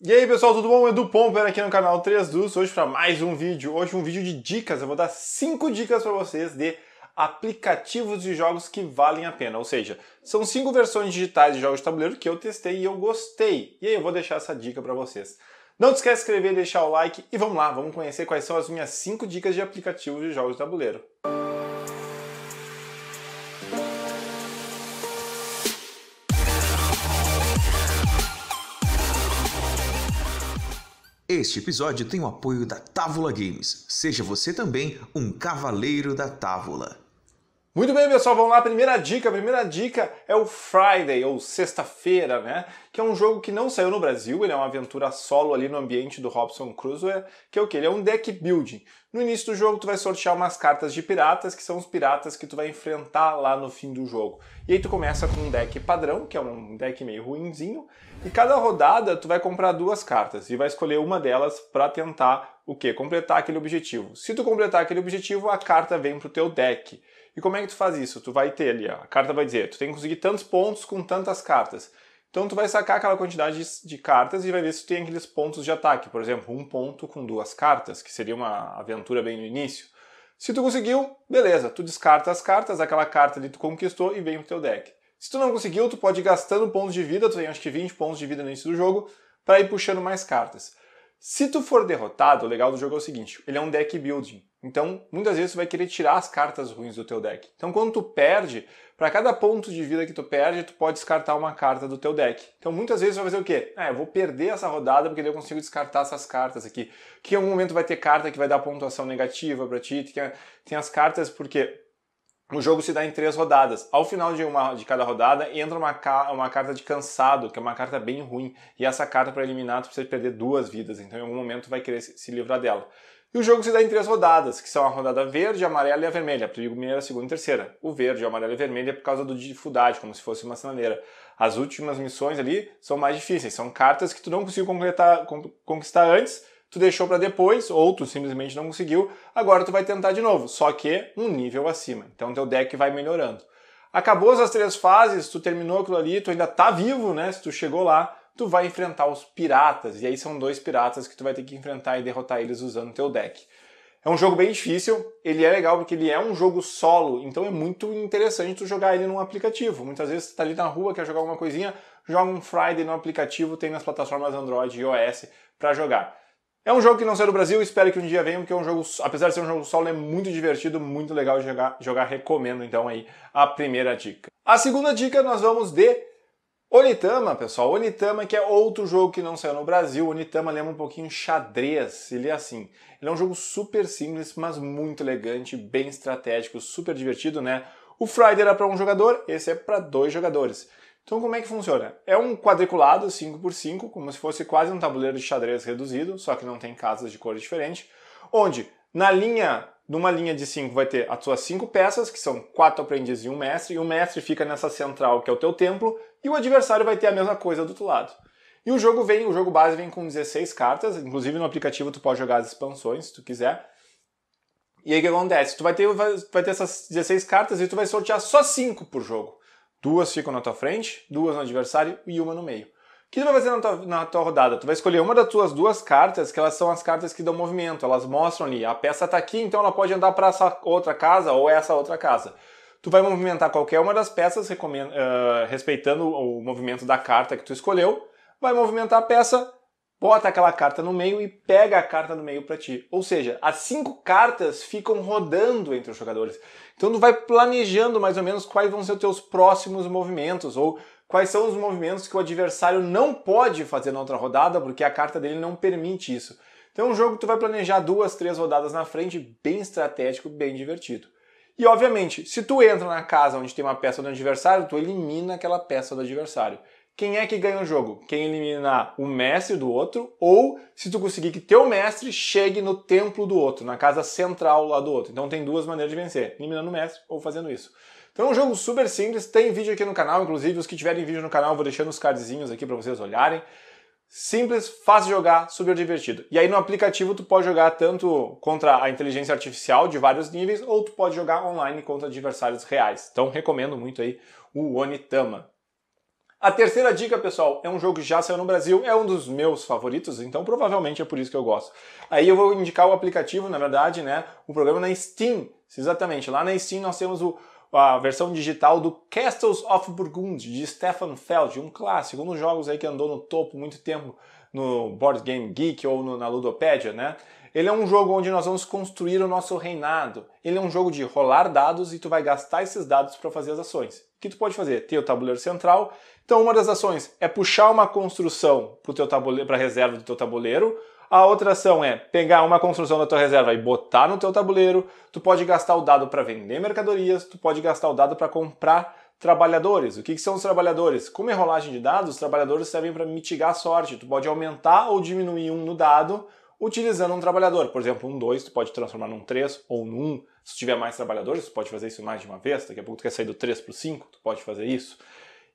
E aí pessoal, tudo bom? Edu Pomper aqui no canal 3 Dus, hoje para mais um vídeo. Hoje um vídeo de dicas, eu vou dar 5 dicas para vocês de aplicativos de jogos que valem a pena. Ou seja, são 5 versões digitais de jogos de tabuleiro que eu testei e eu gostei. E aí eu vou deixar essa dica para vocês. Não esquece de escrever deixar o like e vamos lá, vamos conhecer quais são as minhas 5 dicas de aplicativos de jogos de tabuleiro. Música Este episódio tem o apoio da Távola Games. Seja você também um cavaleiro da Távola. Muito bem, pessoal, vamos lá. Primeira dica, a primeira dica é o Friday, ou sexta-feira, né? Que é um jogo que não saiu no Brasil, ele é uma aventura solo ali no ambiente do Robson Crusoe, que é o que? Ele é um deck building. No início do jogo, tu vai sortear umas cartas de piratas, que são os piratas que tu vai enfrentar lá no fim do jogo. E aí tu começa com um deck padrão, que é um deck meio ruinzinho, e cada rodada tu vai comprar duas cartas e vai escolher uma delas para tentar o que? Completar aquele objetivo. Se tu completar aquele objetivo, a carta vem pro teu deck. E como é que tu faz isso? Tu vai ter ali, ó, a carta vai dizer, tu tem que conseguir tantos pontos com tantas cartas. Então tu vai sacar aquela quantidade de, de cartas e vai ver se tu tem aqueles pontos de ataque. Por exemplo, um ponto com duas cartas, que seria uma aventura bem no início. Se tu conseguiu, beleza, tu descarta as cartas, aquela carta ali tu conquistou e vem pro teu deck. Se tu não conseguiu, tu pode ir gastando pontos de vida, tu tem acho que 20 pontos de vida no início do jogo, para ir puxando mais cartas. Se tu for derrotado, o legal do jogo é o seguinte, ele é um deck building. Então, muitas vezes tu vai querer tirar as cartas ruins do teu deck. Então, quando tu perde, para cada ponto de vida que tu perde, tu pode descartar uma carta do teu deck. Então, muitas vezes tu vai fazer o quê? Ah, eu vou perder essa rodada porque daí eu consigo descartar essas cartas aqui. Que em algum momento vai ter carta que vai dar pontuação negativa para ti, tem as cartas porque o jogo se dá em três rodadas. Ao final de, uma, de cada rodada, entra uma, ca, uma carta de cansado, que é uma carta bem ruim. E essa carta, para eliminar, tu precisa perder duas vidas. Então, em algum momento, vai querer se, se livrar dela. E o jogo se dá em três rodadas, que são a rodada verde, amarela e a vermelha. A primeira, a segunda e terceira. O verde, amarela e vermelha é por causa do dificuldade, como se fosse uma sinaleira. As últimas missões ali são mais difíceis. São cartas que tu não conseguiu conquistar antes tu deixou para depois, ou tu simplesmente não conseguiu, agora tu vai tentar de novo, só que um nível acima. Então teu deck vai melhorando. Acabou as três fases, tu terminou aquilo ali, tu ainda tá vivo, né? Se tu chegou lá, tu vai enfrentar os piratas. E aí são dois piratas que tu vai ter que enfrentar e derrotar eles usando teu deck. É um jogo bem difícil, ele é legal porque ele é um jogo solo, então é muito interessante tu jogar ele num aplicativo. Muitas vezes tu tá ali na rua, quer jogar alguma coisinha, joga um Friday no aplicativo, tem nas plataformas Android e iOS para jogar. É um jogo que não saiu do Brasil, espero que um dia venha, porque é um jogo, apesar de ser um jogo solo, é muito divertido, muito legal de jogar, jogar. Recomendo então aí a primeira dica. A segunda dica nós vamos de Onitama, pessoal. Onitama, que é outro jogo que não saiu no Brasil. Onitama lembra um pouquinho xadrez. Ele é assim. Ele é um jogo super simples, mas muito elegante, bem estratégico, super divertido, né? O Friday era para um jogador, esse é para dois jogadores. Então como é que funciona? É um quadriculado 5x5, como se fosse quase um tabuleiro de xadrez reduzido, só que não tem casas de cores diferentes, onde na linha, numa linha de 5 vai ter as suas 5 peças, que são 4 aprendizes e um mestre, e o mestre fica nessa central que é o teu templo, e o adversário vai ter a mesma coisa do outro lado. E o jogo vem, o jogo base vem com 16 cartas, inclusive no aplicativo tu pode jogar as expansões se tu quiser. E aí o que acontece? Tu vai ter, vai, vai ter essas 16 cartas e tu vai sortear só 5 por jogo. Duas ficam na tua frente, duas no adversário e uma no meio. O que tu vai fazer na tua, na tua rodada? Tu vai escolher uma das tuas duas cartas, que elas são as cartas que dão movimento, elas mostram ali, a peça está aqui, então ela pode andar para essa outra casa ou essa outra casa. Tu vai movimentar qualquer uma das peças, uh, respeitando o movimento da carta que tu escolheu, vai movimentar a peça, bota aquela carta no meio e pega a carta do meio para ti. Ou seja, as cinco cartas ficam rodando entre os jogadores. Então tu vai planejando mais ou menos quais vão ser os teus próximos movimentos ou quais são os movimentos que o adversário não pode fazer na outra rodada porque a carta dele não permite isso. Então é um jogo que tu vai planejar duas, três rodadas na frente, bem estratégico, bem divertido. E obviamente, se tu entra na casa onde tem uma peça do adversário, tu elimina aquela peça do adversário quem é que ganha o jogo? Quem eliminar o mestre do outro ou se tu conseguir que teu mestre chegue no templo do outro, na casa central lá do outro. Então tem duas maneiras de vencer, eliminando o mestre ou fazendo isso. Então é um jogo super simples, tem vídeo aqui no canal, inclusive os que tiverem vídeo no canal eu vou deixando os cardzinhos aqui para vocês olharem. Simples, fácil jogar, super divertido. E aí no aplicativo tu pode jogar tanto contra a inteligência artificial de vários níveis ou tu pode jogar online contra adversários reais. Então recomendo muito aí o Onitama. A terceira dica, pessoal, é um jogo que já saiu no Brasil, é um dos meus favoritos, então provavelmente é por isso que eu gosto. Aí eu vou indicar o aplicativo, na verdade, né? O programa na Steam, exatamente. Lá na Steam nós temos o, a versão digital do Castles of Burgund, de Stefan Feld, um clássico, um dos jogos aí que andou no topo muito tempo no Board Game Geek ou no, na Ludopédia, né? Ele é um jogo onde nós vamos construir o nosso reinado. Ele é um jogo de rolar dados e tu vai gastar esses dados para fazer as ações. O que tu pode fazer? Ter o tabuleiro central. Então, uma das ações é puxar uma construção para a reserva do teu tabuleiro. A outra ação é pegar uma construção da tua reserva e botar no teu tabuleiro. Tu pode gastar o dado para vender mercadorias, tu pode gastar o dado para comprar trabalhadores. O que, que, são os trabalhadores? Como é rolagem de dados, os trabalhadores servem para mitigar a sorte. Tu pode aumentar ou diminuir um no dado utilizando um trabalhador. Por exemplo, um 2 tu pode transformar num 3 ou num 1. Se tiver mais trabalhadores, você pode fazer isso mais de uma vez. Daqui a pouco tu quer sair do 3 para o 5, tu pode fazer isso.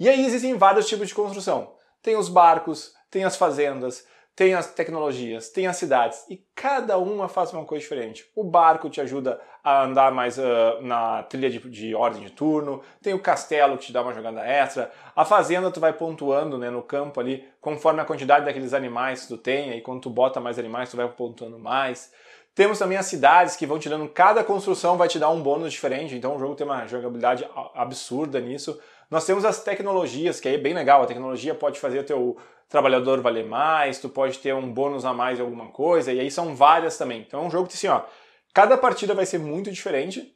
E aí existem vários tipos de construção. Tem os barcos, tem as fazendas, tem as tecnologias, tem as cidades. E cada uma faz uma coisa diferente. O barco te ajuda a andar mais uh, na trilha de, de, ordem de turno. Tem o castelo que te dá uma jogada extra. A fazenda tu vai pontuando né, no campo ali, conforme a quantidade daqueles animais que tu tem. E quando tu bota mais animais, tu vai pontuando mais. Temos também as cidades que vão te dando, cada construção vai te dar um bônus diferente, então o jogo tem uma jogabilidade absurda nisso. Nós temos as tecnologias, que aí é bem legal, a tecnologia pode fazer o teu trabalhador valer mais, tu pode ter um bônus a mais em alguma coisa, e aí são várias também. Então é um jogo que assim, ó, cada partida vai ser muito diferente,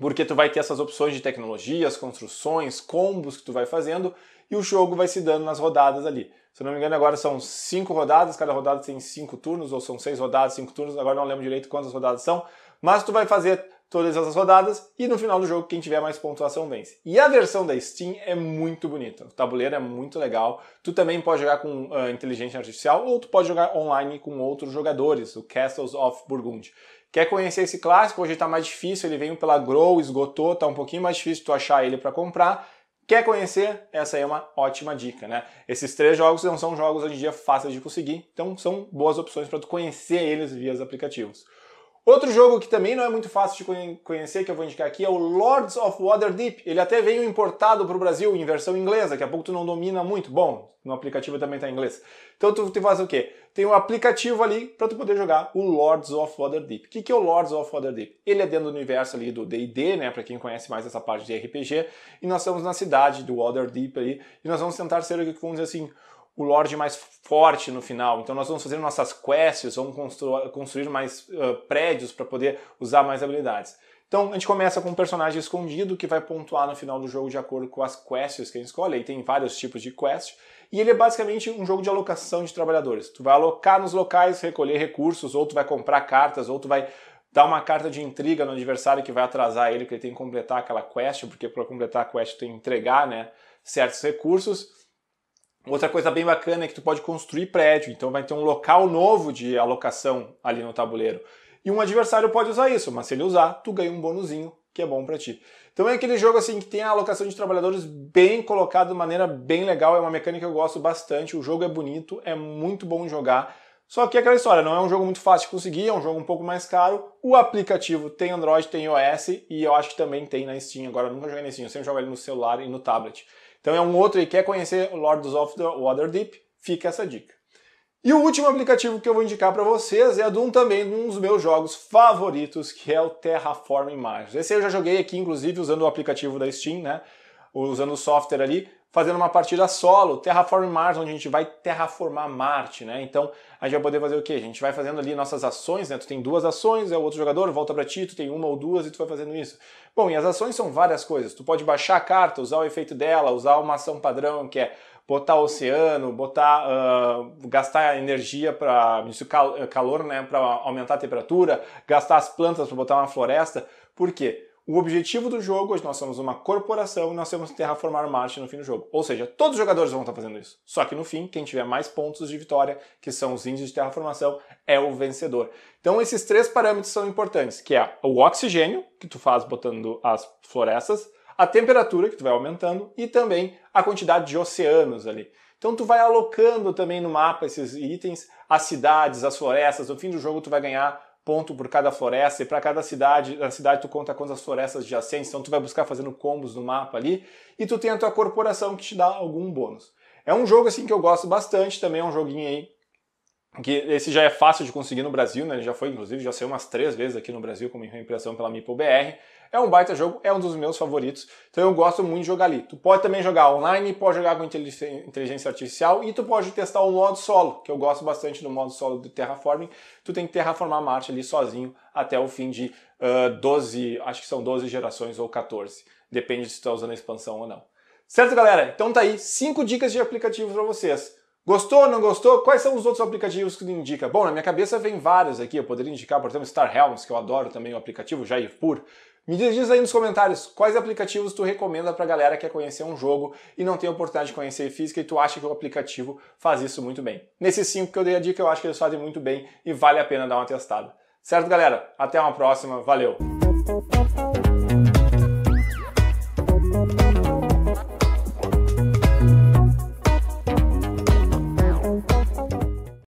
porque tu vai ter essas opções de tecnologias, construções, combos que tu vai fazendo, e o jogo vai se dando nas rodadas ali. Se não me engano, agora são cinco rodadas, cada rodada tem cinco turnos, ou são seis rodadas, cinco turnos, agora não lembro direito quantas rodadas são, mas tu vai fazer todas essas rodadas e no final do jogo quem tiver mais pontuação vence. E a versão da Steam é muito bonita, o tabuleiro é muito legal. Tu também pode jogar com uh, inteligência artificial ou tu pode jogar online com outros jogadores, o Castles of Burgundy. Quer conhecer esse clássico? Hoje está mais difícil, ele veio pela Grow, esgotou, está um pouquinho mais difícil tu achar ele para comprar. Quer conhecer? Essa é uma ótima dica, né? Esses três jogos não são jogos hoje em dia fáceis de conseguir, então são boas opções para tu conhecer eles via os aplicativos. Outro jogo que também não é muito fácil de conhecer, que eu vou indicar aqui, é o Lords of Waterdeep. Ele até veio importado para o Brasil em versão inglesa, daqui a pouco tu não domina muito. Bom, no aplicativo também está em inglês. Então tu, tu faz o quê? Tem um aplicativo ali para tu poder jogar o Lords of Waterdeep. O que, que é o Lords of Waterdeep? Ele é dentro do universo ali do D&D, né, para quem conhece mais essa parte de RPG, e nós estamos na cidade do Waterdeep ali, e nós vamos tentar ser, vamos dizer assim, o Lorde mais forte no final. Então nós vamos fazer nossas quests, vamos constru construir mais uh, prédios para poder usar mais habilidades. Então a gente começa com um personagem escondido que vai pontuar no final do jogo de acordo com as quests que a gente escolhe. E tem vários tipos de quests. E ele é basicamente um jogo de alocação de trabalhadores. Tu vai alocar nos locais, recolher recursos, ou tu vai comprar cartas, ou tu vai dar uma carta de intriga no adversário que vai atrasar ele, porque ele tem que completar aquela quest, porque para completar a quest tem que entregar né, certos recursos. Outra coisa bem bacana é que tu pode construir prédio, então vai ter um local novo de alocação ali no tabuleiro. E um adversário pode usar isso, mas se ele usar, tu ganha um bônusinho que é bom para ti. Então é aquele jogo assim que tem a alocação de trabalhadores bem colocado de maneira bem legal, é uma mecânica que eu gosto bastante, o jogo é bonito, é muito bom jogar. Só que é aquela história, não é um jogo muito fácil de conseguir, é um jogo um pouco mais caro. O aplicativo tem Android, tem iOS e eu acho que também tem na Steam. Agora eu nunca joguei na Steam, eu sempre jogo ele no celular e no tablet. Então é um outro aí, quer conhecer o Lords of the Waterdeep? Fica essa dica. E o último aplicativo que eu vou indicar para vocês é de um também um dos meus jogos favoritos, que é o Terraform Mars. Esse eu já joguei aqui, inclusive, usando o aplicativo da Steam, né? usando o software ali, fazendo uma partida solo, Terraform Mars, onde a gente vai terraformar Marte, né? Então a gente vai poder fazer o quê? A gente vai fazendo ali nossas ações, né? Tu tem duas ações, é o outro jogador, volta para ti, tu tem uma ou duas e tu vai fazendo isso. Bom, e as ações são várias coisas. Tu pode baixar a carta, usar o efeito dela, usar uma ação padrão que é botar oceano, botar uh, gastar energia para isso calor, né, para aumentar a temperatura, gastar as plantas para botar uma floresta. Por quê? o objetivo do jogo, nós somos uma corporação e nós temos que terraformar Marte no fim do jogo. Ou seja, todos os jogadores vão estar fazendo isso. Só que no fim, quem tiver mais pontos de vitória, que são os índices de terraformação, é o vencedor. Então esses três parâmetros são importantes, que é o oxigênio, que tu faz botando as florestas, a temperatura, que tu vai aumentando, e também a quantidade de oceanos ali. Então tu vai alocando também no mapa esses itens, as cidades, as florestas, no fim do jogo tu vai ganhar ponto por cada floresta, e para cada cidade, na cidade tu conta quantas florestas adjacentes, então tu vai buscar fazendo combos no mapa ali, e tu tem a tua corporação que te dá algum bônus. É um jogo assim que eu gosto bastante, também é um joguinho aí que esse já é fácil de conseguir no Brasil, né? Ele já foi, inclusive, já saiu umas três vezes aqui no Brasil como impressão pela MeepleBR. É um baita jogo, é um dos meus favoritos, então eu gosto muito de jogar ali. Tu pode também jogar online, pode jogar com inteligência artificial e tu pode testar o modo solo, que eu gosto bastante do modo solo do Terraforming. Tu tem que terraformar Marte ali sozinho até o fim de uh, 12, acho que são 12 gerações ou 14, depende se tu tá usando a expansão ou não. Certo, galera? Então tá aí, 5 dicas de aplicativos para vocês. Gostou, não gostou? Quais são os outros aplicativos que tu indica? Bom, na minha cabeça vem vários aqui. Eu poderia indicar, por exemplo, Star Helms, que eu adoro também o aplicativo, Jaipur. Me diz aí nos comentários quais aplicativos tu recomenda pra galera que quer conhecer um jogo e não tem oportunidade de conhecer física e tu acha que o aplicativo faz isso muito bem. Nesses cinco que eu dei a dica, eu acho que eles fazem muito bem e vale a pena dar uma testada. Certo, galera? Até uma próxima. Valeu!